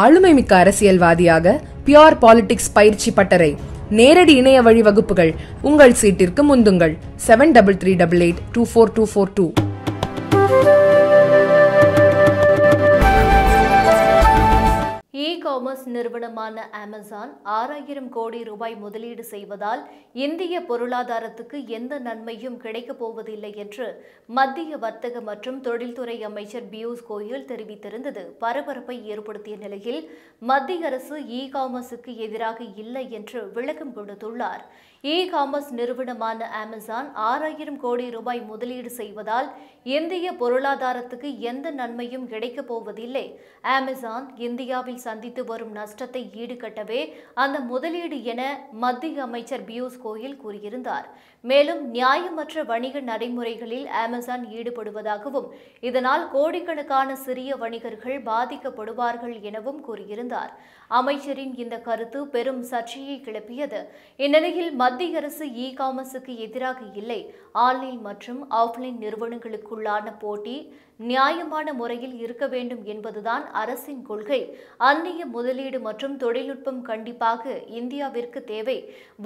ஆளுமை மிக்க அரசியல்வாதியாக பியோர் பாலிடிக்ஸ் பயிற்சி பட்டறை நேரடி இணைய வழி வகுப்புகள் உங்கள் சீட்டிற்கு முந்துங்கள் seven double three double eight two four two four two e commerce நிறுவனமான அமேசான் ஆறாயிரம் கோடி ரூபாய் முதலீடு செய்வதால் இந்திய பொருளாதாரத்துக்கு எந்த நன்மையும் கிடைக்கப் போவதில்லை என்று மத்திய வர்த்தக மற்றும் தொழில்துறை அமைச்சர் பியூஷ் கோயல் தெரிவித்திருந்தது பரபரப்பை ஏற்படுத்திய நிலையில் மத்திய அரசு இ காமர்ஸுக்கு எதிராக இல்லை என்று விளக்கம் கொடுத்துள்ளார் இ காமர்ஸ் நிறுவனமான அமேசான் ஆறாயிரம் கோடி ரூபாய் முதலீடு செய்வதால் இந்திய பொருளாதாரத்துக்கு எந்த நன்மையும் கிடைக்கப் போவதில்லை அமேசான் இந்தியாவில் சந்தித்து வரும் நஷ்டத்தை ஈடுகட்டவே அந்த முதலீடு என மத்திய அமைச்சர் பியூஷ் கோயல் கூறியிருந்தார் மேலும் நியாயமற்ற வணிக நடைமுறைகளில் அமேசான் ஈடுபடுவதாகவும் இதனால் கோடிக்கணக்கான சிறிய வணிகர்கள் பாதிக்கப்படுவார்கள் எனவும் கூறியிருந்தார் அமைச்சரின் இந்த கருத்து பெரும் சர்ச்சையை கிளப்பியது இந்நிலையில் மத்திய அரசு இ காமர்ஸுக்கு எதிராக இல்லை ஆன்லைன் மற்றும் ஆஃப்லைன் நிறுவனங்களுக்குள்ளான போட்டி நியாயமான முறையில் இருக்க வேண்டும் என்பதுதான் அரசின் கொள்கை அந்நிய அதிக முதலீடு மற்றும் தொழில்நுட்பம் கண்டிப்பாக இந்தியாவிற்கு தேவை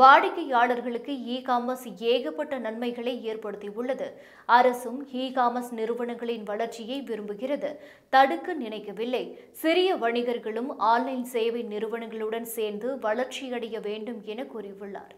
வாடிக்கையாளர்களுக்கு இ காமர்ஸ் ஏகப்பட்ட நன்மைகளை ஏற்படுத்தியுள்ளது அரசும் இ காமர்ஸ் நிறுவனங்களின் வளர்ச்சியை விரும்புகிறது தடுக்க நினைக்கவில்லை சிறிய வணிகர்களும் ஆன்லைன் சேவை நிறுவனங்களுடன் சேர்ந்து வளர்ச்சியடைய வேண்டும் என கூறியுள்ளார்